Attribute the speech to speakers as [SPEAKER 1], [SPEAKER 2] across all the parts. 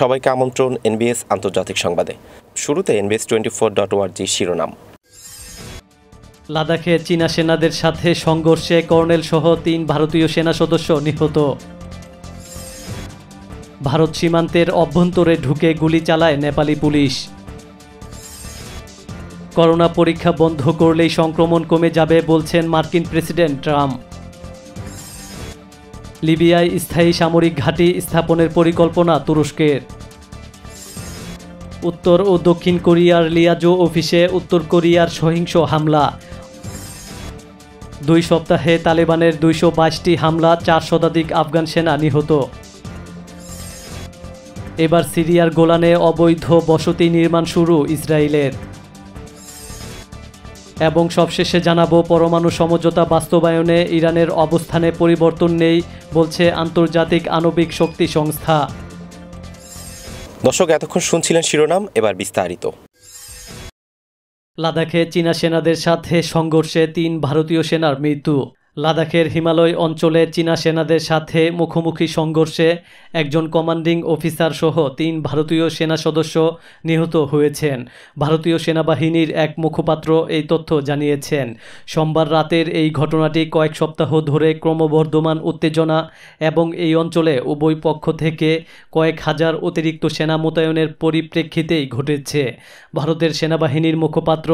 [SPEAKER 1] সবাইকে আমন্ত্রণ এনবিএস আন্তর্জাতিক সংবাদে শুরুতে এনবিএস টোয়েন্টি ফোর ডট ওয়ার্জি শিরোনাম লাদাখে চীনা সেনাদের সাথে সংঘর্ষে কর্নেল সহ তিন ভারতীয় সেনা সদস্য নিহত ভারত সীমান্তের অভ্যন্তরে ঢুকে গুলি চালায় নেপালি পুলিশ করোনা পরীক্ষা বন্ধ করলেই সংক্রমণ কমে যাবে বলছেন মার্কিন প্রেসিডেন্ট ট্রাম্প লিবিয়ায় স্থায়ী সামরিক ঘাঁটি স্থাপনের পরিকল্পনা তুরস্কের উত্তর ও দক্ষিণ কোরিয়ার লিয়াজো অফিসে উত্তর কোরিয়ার সহিংস হামলা দুই সপ্তাহে তালেবানের দুইশো বাইশটি হামলা চার শতাধিক আফগান সেনা নিহত এবার সিরিয়ার গোলানে অবৈধ বসতি নির্মাণ শুরু ইসরায়েলের এবং সবশেষে জানাবো পরমাণু সমঝোতা বাস্তবায়নে ইরানের অবস্থানে পরিবর্তন নেই বলছে আন্তর্জাতিক আণবিক শক্তি সংস্থা দর্শক এতক্ষণ শুনছিলেন শিরোনাম এবার বিস্তারিত লাদাখে চীনা সেনাদের সাথে সংঘর্ষে তিন ভারতীয় সেনার মৃত্যু লাদাখের হিমালয় অঞ্চলে চীনা সেনাদের সাথে মুখোমুখি সংঘর্ষে একজন কমান্ডিং অফিসার সহ তিন ভারতীয় সেনা সদস্য নিহত হয়েছেন ভারতীয় সেনাবাহিনীর এক মুখপাত্র এই তথ্য জানিয়েছেন সোমবার রাতের এই ঘটনাটি কয়েক সপ্তাহ ধরে ক্রমবর্ধমান উত্তেজনা এবং এই অঞ্চলে উভয় পক্ষ থেকে কয়েক হাজার অতিরিক্ত সেনা মোতায়েনের পরিপ্রেক্ষিতেই ঘটেছে ভারতের সেনাবাহিনীর মুখপাত্র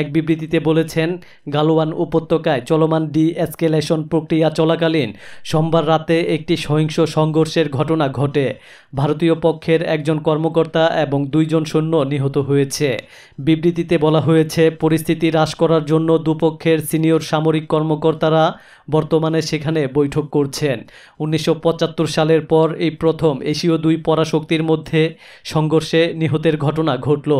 [SPEAKER 1] এক বিবৃতিতে বলেছেন গালোয়ান উপত্যকায় চলমান ডি এসকেলেশন প্রক্রিয়া চলাকালীন সোমবার রাতে একটি সহিংস সংঘর্ষের ঘটনা ঘটে ভারতীয় পক্ষের একজন কর্মকর্তা এবং দুইজন সৈন্য নিহত হয়েছে বিবৃতিতে বলা হয়েছে পরিস্থিতি হ্রাস করার জন্য দুপক্ষের সিনিয়র সামরিক কর্মকর্তারা বর্তমানে সেখানে বৈঠক করছেন উনিশশো সালের পর এই প্রথম এশীয় দুই পরাশক্তির মধ্যে সংঘর্ষে নিহতের ঘটনা ঘটল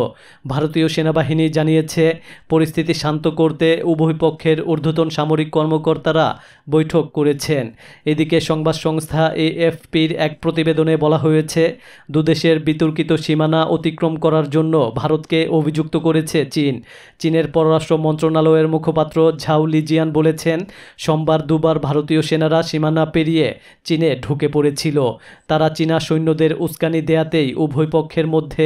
[SPEAKER 1] ভারতীয় সেনাবাহিনী জানিয়েছে পরিস্থিতি শান্ত করতে উভয় পক্ষের ঊর্ধ্বতন সামরিক কর্মকর্তারা বৈঠক করেছেন এদিকে সংবাদ সংস্থা এএফপির এক প্রতিবেদনে বলা হয়েছে দুদেশের বিতর্কিত সীমানা অতিক্রম করার জন্য ভারতকে অভিযুক্ত করেছে চীন চীনের পররাষ্ট্র মন্ত্রণালয়ের মুখপাত্র ঝাউ লিজিয়ান বলেছেন সোমবার আবার দুবার ভারতীয় সেনারা সীমানা পেরিয়ে চীনে ঢুকে পড়েছিল তারা চীনা সৈন্যদের উস্কানি দেয়াতেই উভয় পক্ষের মধ্যে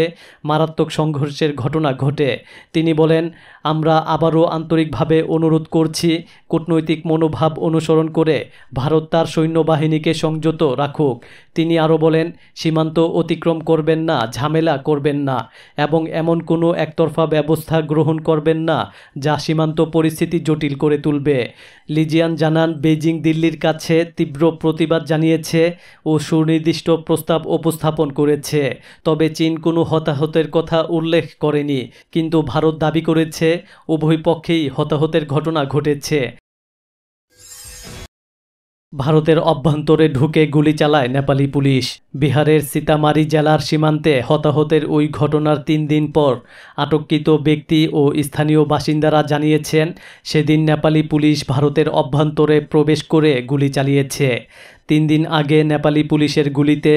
[SPEAKER 1] মারাত্মক সংঘর্ষের ঘটনা ঘটে তিনি বলেন আমরা আবারও আন্তরিকভাবে অনুরোধ করছি কূটনৈতিক মনোভাব অনুসরণ করে ভারত তার সৈন্যবাহিনীকে সংযত রাখুক তিনি আরও বলেন সীমান্ত অতিক্রম করবেন না ঝামেলা করবেন না এবং এমন কোনো একতরফা ব্যবস্থা গ্রহণ করবেন না যা সীমান্ত পরিস্থিতি জটিল করে তুলবে লিজিয়ান জানান জানান বেজিং দিল্লির কাছে তীব্র প্রতিবাদ জানিয়েছে ও সুনির্দিষ্ট প্রস্তাব উপস্থাপন করেছে তবে চীন কোনো হতাহতের কথা উল্লেখ করেনি কিন্তু ভারত দাবি করেছে উভয় পক্ষেই হতাহতের ঘটনা ঘটেছে ভারতের অভ্যন্তরে ঢুকে গুলি চালায় নেপালি পুলিশ বিহারের সীতামারি জেলার সীমান্তে হতাহতের ওই ঘটনার তিন দিন পর আটককৃত ব্যক্তি ও স্থানীয় বাসিন্দারা জানিয়েছেন সেদিন নেপালি পুলিশ ভারতের অভ্যন্তরে প্রবেশ করে গুলি চালিয়েছে তিন দিন আগে নেপালি পুলিশের গুলিতে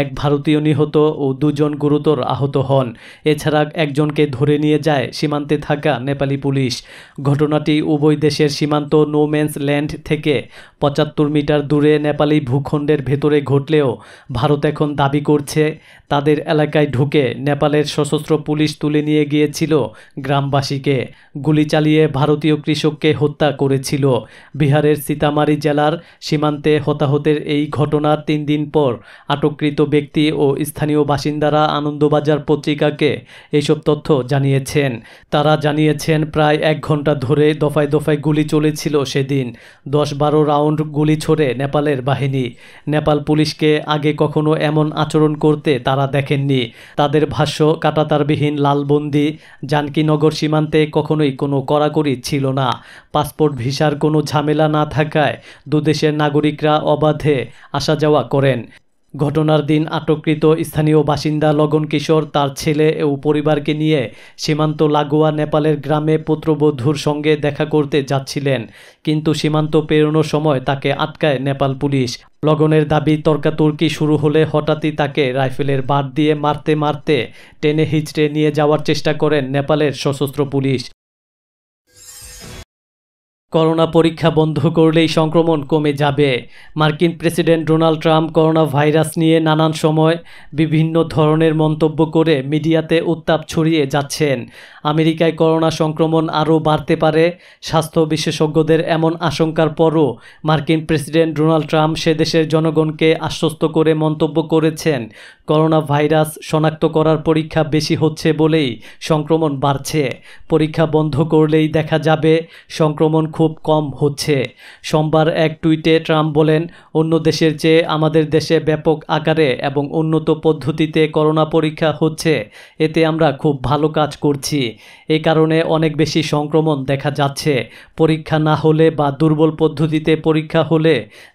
[SPEAKER 1] এক ভারতীয় নিহত ও দুজন গুরুতর আহত হন এছাড়া একজনকে ধরে নিয়ে যায় সীমান্তে থাকা নেপালি পুলিশ ঘটনাটি উভয় দেশের সীমান্ত নোম্যান্স ল্যান্ড থেকে পঁচাত্তর মিটার দূরে নেপালি ভূখণ্ডের ভেতরে ঘটলেও ভারত এখন দাবি করছে তাদের এলাকায় ঢুকে নেপালের সশস্ত্র পুলিশ তুলে নিয়ে গিয়েছিল গ্রামবাসীকে গুলি চালিয়ে ভারতীয় কৃষককে হত্যা করেছিল বিহারের সীতামারি জেলার সীমান্তে হতাহত আদালতের এই ঘটনার তিন দিন পর আটককৃত ব্যক্তি ও স্থানীয় বাসিন্দারা আনন্দবাজার পত্রিকাকে এইসব তথ্য জানিয়েছেন তারা জানিয়েছেন প্রায় এক ঘন্টা ধরে দফায় দফায় গুলি চলেছিল সেদিন দশ বারো রাউন্ড গুলি ছোড়ে নেপালের বাহিনী নেপাল পুলিশকে আগে কখনো এমন আচরণ করতে তারা দেখেননি তাদের ভাষ্য কাটাতারবিহীন লালবন্দি জানকীনগর সীমান্তে কখনোই কোনো কড়াকড়ি ছিল না পাসপোর্ট ভিসার কোনো ঝামেলা না থাকায় দুদেশের নাগরিকরা অবাধ মধ্যে আসা যাওয়া করেন ঘটনার দিন আটককৃত স্থানীয় বাসিন্দা লগন কিশোর তার ছেলে ও পরিবারকে নিয়ে সীমান্ত লাগোয়া নেপালের গ্রামে পুত্রবধূর সঙ্গে দেখা করতে যাচ্ছিলেন কিন্তু সীমান্ত পেরোনোর সময় তাকে আটকায় নেপাল পুলিশ লগনের দাবি তর্কাতর্কি শুরু হলে হঠাৎই তাকে রাইফেলের বার দিয়ে মারতে মারতে টেনে হিচড়ে নিয়ে যাওয়ার চেষ্টা করেন নেপালের সশস্ত্র পুলিশ করোনা পরীক্ষা বন্ধ করলেই সংক্রমণ কমে যাবে মার্কিন president Donald Trump corona virus নিয়ে নানান সময় বিভিন্ন ধরনের মন্তব্য করে মিডিয়াতে উত্তাপ ছড়িয়ে যাচ্ছেন আমেরিকায় করোনা সংক্রমণ আরও বাড়তে পারে স্বাস্থ্য বিশেষজ্ঞদের এমন আশঙ্কার পরও মার্কিন প্রেসিডেন্ট ডোনাল্ড ট্রাম্প সে দেশের জনগণকে আশ্বস্ত করে মন্তব্য করেছেন করোনা ভাইরাস শনাক্ত করার পরীক্ষা বেশি হচ্ছে বলেই সংক্রমণ বাড়ছে পরীক্ষা বন্ধ করলেই দেখা যাবে সংক্রমণ খুব কম হচ্ছে সোমবার এক টুইটে ট্রাম্প বলেন অন্য দেশের চেয়ে আমাদের দেশে ব্যাপক আকারে এবং উন্নত পদ্ধতিতে করোনা পরীক্ষা হচ্ছে এতে আমরা খুব ভালো কাজ করছি এ কারণে অনেক বেশি সংক্রমণ দেখা যাচ্ছে পরীক্ষা না হলে বা দুর্বল পদ্ধতিতে পরীক্ষা হলে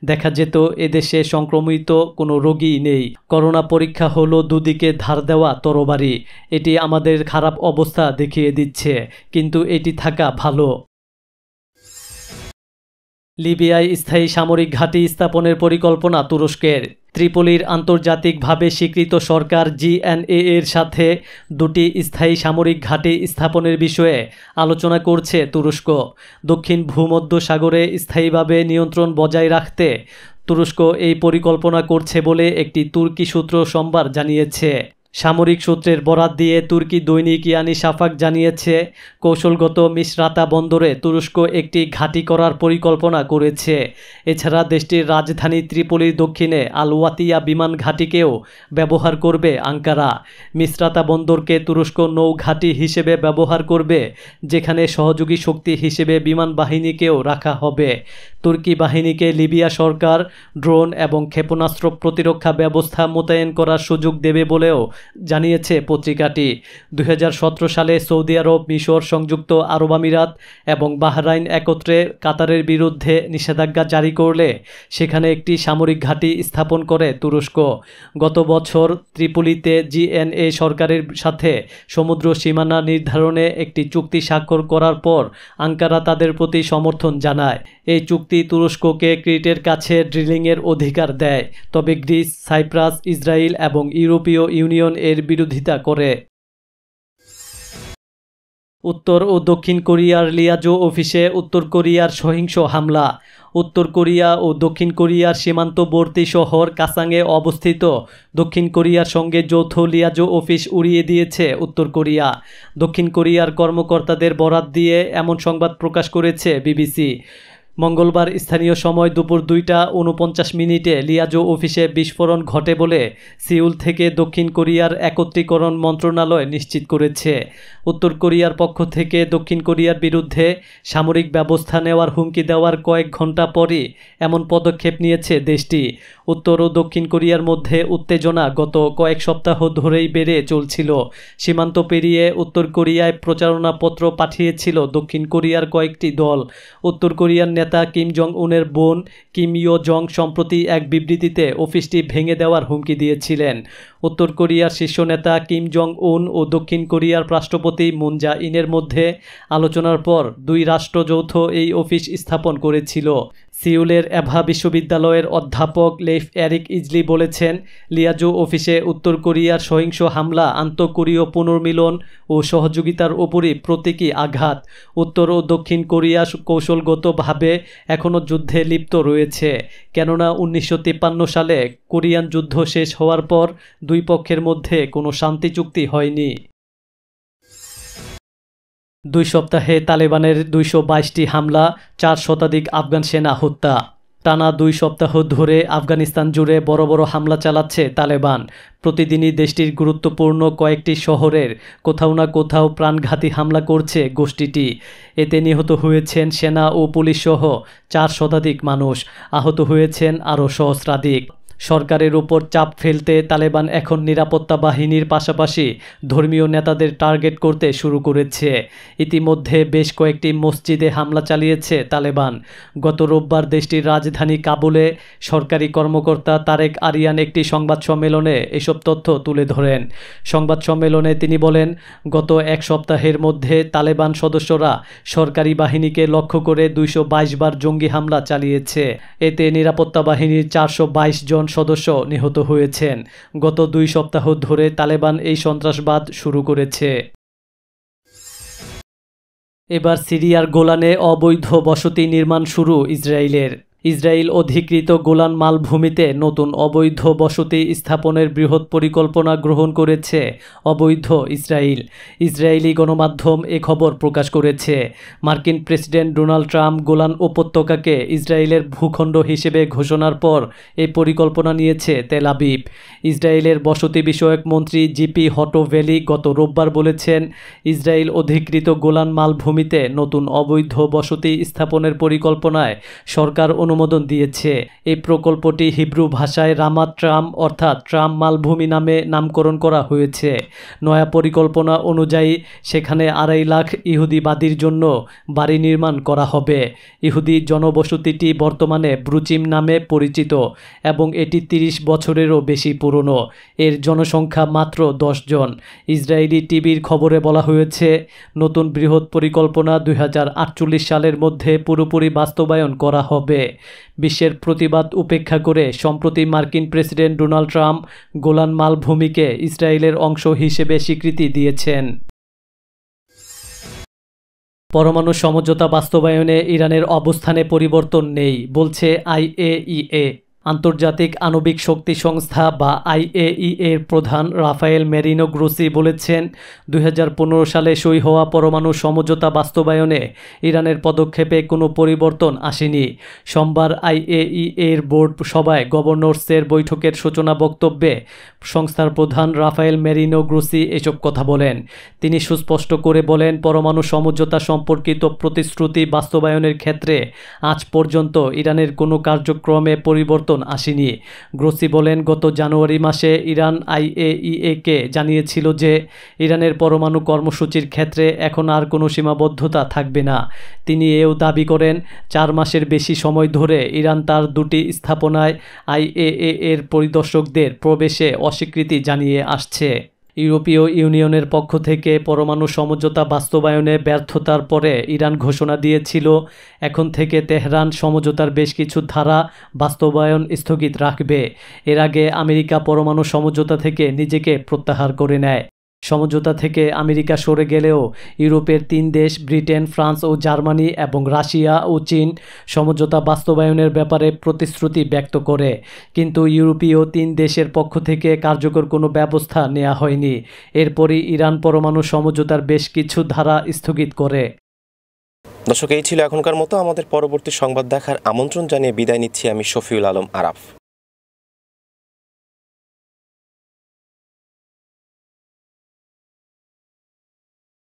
[SPEAKER 1] দেখা যেত এদেশে সংক্রমিত কোনো রোগী নেই করোনা পরীক্ষা হলো দুদিকে ধার দেওয়া তরবারি এটি আমাদের খারাপ অবস্থা দেখিয়ে দিচ্ছে কিন্তু এটি থাকা ভালো লিবিয়ায় স্থায়ী সামরিক ঘাঁটি স্থাপনের পরিকল্পনা তুরস্কের ত্রিপলির আন্তর্জাতিকভাবে স্বীকৃত সরকার জিএনএ এর সাথে দুটি স্থায়ী সামরিক ঘাঁটি স্থাপনের বিষয়ে আলোচনা করছে তুরস্ক দক্ষিণ ভূমধ্য সাগরে স্থায়ীভাবে নিয়ন্ত্রণ বজায় রাখতে তুরস্ক এই পরিকল্পনা করছে বলে একটি তুর্কি সূত্র সোমবার জানিয়েছে সামরিক সূত্রের বরাত দিয়ে তুর্কি দৈনিক ইয়ানি সাফাক জানিয়েছে কৌশলগত মিশ্রাতা বন্দরে তুরস্ক একটি ঘাঁটি করার পরিকল্পনা করেছে এছাড়া দেশটির রাজধানী ত্রিপলির দক্ষিণে আলওয়াতিয়া বিমান ঘাঁটিকেও ব্যবহার করবে আঙ্কারা মিশ্রাতা বন্দরকে তুরস্ক নৌ ঘাঁটি হিসেবে ব্যবহার করবে যেখানে সহযোগী শক্তি হিসেবে বিমান বাহিনীকেও রাখা হবে তুর্কি বাহিনীকে লিবিয়া সরকার ড্রোন এবং ক্ষেপণাস্ত্র প্রতিরক্ষা ব্যবস্থা মোতায়েন করার সুযোগ দেবে বলেও জানিয়েছে পত্রিকাটি দুই সালে সৌদি আরব মিশর সংযুক্ত আরব আমিরাত এবং বাহরাইন একত্রে কাতারের বিরুদ্ধে নিষেধাজ্ঞা জারি করলে সেখানে একটি সামরিক ঘাঁটি স্থাপন করে তুরস্ক গত বছর ত্রিপুলিতে জিএনএ সরকারের সাথে সমুদ্র সীমানা নির্ধারণে একটি চুক্তি স্বাক্ষর করার পর আঙ্কারা তাদের প্রতি সমর্থন জানায় এই চুক্তি চুক্তি তুরস্ককে ক্রিটের কাছে ড্রিলিংয়ের অধিকার দেয় তবে গ্রিস সাইপ্রাস ইসরায়েল এবং ইউরোপীয় ইউনিয়ন এর বিরোধিতা করে উত্তর ও দক্ষিণ কোরিয়ার লিয়াজো অফিসে উত্তর কোরিয়ার সহিংস হামলা উত্তর কোরিয়া ও দক্ষিণ কোরিয়ার সীমান্তবর্তী শহর কাসাংয়ে অবস্থিত দক্ষিণ কোরিয়ার সঙ্গে যৌথ লিয়াজো অফিস উড়িয়ে দিয়েছে উত্তর কোরিয়া দক্ষিণ কোরিয়ার কর্মকর্তাদের বরাত দিয়ে এমন সংবাদ প্রকাশ করেছে বিবিসি মঙ্গলবার স্থানীয় সময় দুপুর দুইটা উনপঞ্চাশ মিনিটে লিয়াজো অফিসে বিস্ফোরণ ঘটে বলে সিউল থেকে দক্ষিণ কোরিয়ার একত্রীকরণ মন্ত্রণালয় নিশ্চিত করেছে উত্তর কোরিয়ার পক্ষ থেকে দক্ষিণ কোরিয়ার বিরুদ্ধে সামরিক ব্যবস্থা নেওয়ার হুমকি দেওয়ার কয়েক ঘন্টা পরই এমন পদক্ষেপ নিয়েছে দেশটি উত্তর ও দক্ষিণ কোরিয়ার মধ্যে উত্তেজনা গত কয়েক সপ্তাহ ধরেই বেড়ে চলছিল সীমান্ত পেরিয়ে উত্তর কোরিয়ায় প্রচারণাপত্র পাঠিয়েছিল দক্ষিণ কোরিয়ার কয়েকটি দল উত্তর কোরিয়ার নেতা কিম জং উনের বোন কিম ইয় জং সম্প্রতি এক বিবৃতিতে অফিসটি ভেঙে দেওয়ার হুমকি দিয়েছিলেন উত্তর কোরিয়ার শীর্ষ নেতা কিম জং উন ও দক্ষিণ কোরিয়ার রাষ্ট্রপতি মুন জা ইনের মধ্যে আলোচনার পর দুই রাষ্ট্র যৌথ এই অফিস স্থাপন করেছিল সিউলের অ্যাভা বিশ্ববিদ্যালয়ের অধ্যাপক লেফ এরিক ইজলি বলেছেন লিয়াজো অফিসে উত্তর কোরিয়ার সহিংস হামলা আন্তঃকোরীয় পুনর্মিলন ও সহযোগিতার ওপরই প্রতীকী আঘাত উত্তর ও দক্ষিণ কোরিয়া কৌশলগতভাবে এখনও যুদ্ধে লিপ্ত রয়েছে কেননা উনিশশো সালে কোরিয়ান যুদ্ধ শেষ হওয়ার পর দুই পক্ষের মধ্যে কোনো শান্তি চুক্তি হয়নি দুই সপ্তাহে তালেবানের দুইশো বাইশটি হামলা চার শতাধিক আফগান সেনা হত্যা টানা দুই সপ্তাহ ধরে আফগানিস্তান জুড়ে বড় বড় হামলা চালাচ্ছে তালেবান প্রতিদিনই দেশটির গুরুত্বপূর্ণ কয়েকটি শহরের কোথাও না কোথাও প্রাণঘাতী হামলা করছে গোষ্ঠীটি এতে নিহত হয়েছেন সেনা ও পুলিশসহ চার শতাধিক মানুষ আহত হয়েছেন আরও সহস্রাধিক সরকারের উপর চাপ ফেলতে তালেবান এখন নিরাপত্তা বাহিনীর পাশাপাশি ধর্মীয় নেতাদের টার্গেট করতে শুরু করেছে ইতিমধ্যে বেশ কয়েকটি মসজিদে হামলা চালিয়েছে তালেবান গত রোববার দেশটির রাজধানী কাবুলে সরকারি কর্মকর্তা তারেক আরিয়ান একটি সংবাদ সম্মেলনে এসব তথ্য তুলে ধরেন সংবাদ সম্মেলনে তিনি বলেন গত এক সপ্তাহের মধ্যে তালেবান সদস্যরা সরকারি বাহিনীকে লক্ষ্য করে দুইশো বার জঙ্গি হামলা চালিয়েছে এতে নিরাপত্তা বাহিনীর চারশো জন জন সদস্য নিহত হয়েছেন গত দুই সপ্তাহ ধরে তালেবান এই সন্ত্রাসবাদ শুরু করেছে এবার সিরিয়ার গোলানে অবৈধ বসতি নির্মাণ শুরু ইসরায়েলের ইসরায়েল অধিকৃত গোলান মালভূমিতে নতুন অবৈধ বসতি স্থাপনের বৃহৎ পরিকল্পনা গ্রহণ করেছে অবৈধ ইসরায়েল ইসরায়েলি গণমাধ্যম এ খবর প্রকাশ করেছে মার্কিন প্রেসিডেন্ট ডোনাল্ড ট্রাম্প গোলান উপত্যকাকে ইসরায়েলের ভূখণ্ড হিসেবে ঘোষণার পর এই পরিকল্পনা নিয়েছে তেলাবিব ইসরায়েলের বসতি বিষয়ক মন্ত্রী জিপি ভ্যালি গত রোববার বলেছেন ইসরায়েল অধিকৃত গোলান মালভূমিতে নতুন অবৈধ বসতি স্থাপনের পরিকল্পনায় সরকার অনু অনুমোদন দিয়েছে এই প্রকল্পটি হিব্রু ভাষায় রামা ট্রাম অর্থাৎ ট্রাম মালভূমি নামে নামকরণ করা হয়েছে নয়া পরিকল্পনা অনুযায়ী সেখানে আড়াই লাখ ইহুদিবাদীর জন্য বাড়ি নির্মাণ করা হবে ইহুদি জনবসতিটি বর্তমানে ব্রুচিম নামে পরিচিত এবং এটি ৩০ বছরেরও বেশি পুরনো এর জনসংখ্যা মাত্র দশ জন ইসরায়েলি টিভির খবরে বলা হয়েছে নতুন বৃহৎ পরিকল্পনা দুই সালের মধ্যে পুরোপুরি বাস্তবায়ন করা হবে বিশ্বের প্রতিবাদ উপেক্ষা করে সম্প্রতি মার্কিন প্রেসিডেন্ট ডোনাল্ড ট্রাম্প গোলান মালভূমিকে ইসরায়েলের অংশ হিসেবে স্বীকৃতি দিয়েছেন পরমাণু সমঝোতা বাস্তবায়নে ইরানের অবস্থানে পরিবর্তন নেই বলছে আইএইএ আন্তর্জাতিক আণবিক শক্তি সংস্থা বা আইএই এর প্রধান রাফায়েল মেরিনো গ্রোসি বলেছেন দুই সালে সই হওয়া পরমাণু সমঝোতা বাস্তবায়নে ইরানের পদক্ষেপে কোনো পরিবর্তন আসেনি সোমবার আইএই এর বোর্ড সভায় গভর্নর্সের বৈঠকের সূচনা বক্তব্যে সংস্থার প্রধান রাফায়েল মেরিনো গ্রোসি এসব কথা বলেন তিনি সুস্পষ্ট করে বলেন পরমাণু সমঝোতা সম্পর্কিত প্রতিশ্রুতি বাস্তবায়নের ক্ষেত্রে আজ পর্যন্ত ইরানের কোনো কার্যক্রমে পরিবর্তন পরিবর্তন আসেনি গ্রোসি বলেন গত জানুয়ারি মাসে ইরান আইএইএকে জানিয়েছিল যে ইরানের পরমাণু কর্মসূচির ক্ষেত্রে এখন আর কোনো সীমাবদ্ধতা থাকবে না তিনি এও দাবি করেন চার মাসের বেশি সময় ধরে ইরান তার দুটি স্থাপনায় আইএএ এর পরিদর্শকদের প্রবেশে অস্বীকৃতি জানিয়ে আসছে ইউরোপীয় ইউনিয়নের পক্ষ থেকে পরমাণু সমঝোতা বাস্তবায়নে ব্যর্থতার পরে ইরান ঘোষণা দিয়েছিল এখন থেকে তেহরান সমঝোতার বেশ কিছু ধারা বাস্তবায়ন স্থগিত রাখবে এর আগে আমেরিকা পরমাণু সমঝোতা থেকে নিজেকে প্রত্যাহার করে নেয় সমঝোতা থেকে আমেরিকা সরে গেলেও ইউরোপের তিন দেশ ব্রিটেন ফ্রান্স ও জার্মানি এবং রাশিয়া ও চীন সমঝোতা বাস্তবায়নের ব্যাপারে প্রতিশ্রুতি ব্যক্ত করে কিন্তু ইউরোপীয় তিন দেশের পক্ষ থেকে কার্যকর কোনো ব্যবস্থা নেওয়া হয়নি এরপরই ইরান পরমাণু সমঝোতার বেশ কিছু ধারা স্থগিত করে দর্শক এই ছিল এখনকার মতো আমাদের পরবর্তী সংবাদ দেখার আমন্ত্রণ জানিয়ে বিদায় নিচ্ছি আমি শফিউল আলম আরাফ